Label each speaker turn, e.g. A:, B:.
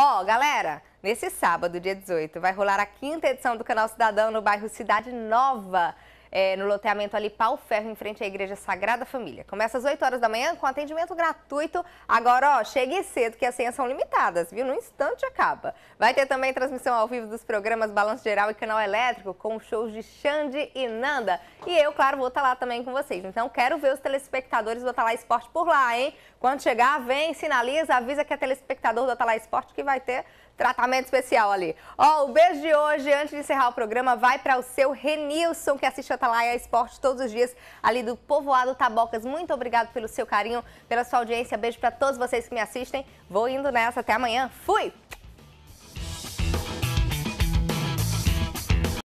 A: Ó, oh, galera, nesse sábado, dia 18, vai rolar a quinta edição do Canal Cidadão no bairro Cidade Nova é, no loteamento ali Pau Ferro, em frente à Igreja Sagrada Família. Começa às 8 horas da manhã com atendimento gratuito. Agora, ó, chegue cedo que as senhas são limitadas, viu? No instante acaba. Vai ter também transmissão ao vivo dos programas Balanço Geral e Canal Elétrico, com shows de Xande e Nanda. E eu, claro, vou estar tá lá também com vocês. Então, quero ver os telespectadores do Atalá tá Esporte por lá, hein? Quando chegar, vem, sinaliza, avisa que é telespectador do Atalá Esporte que vai ter tratamento especial ali. Ó, o beijo de hoje, antes de encerrar o programa, vai para o seu Renilson, que assiste o Atalaia Esporte todos os dias, ali do povoado Tabocas. Muito obrigado pelo seu carinho, pela sua audiência. Beijo para todos vocês que me assistem. Vou indo nessa. Até amanhã. Fui!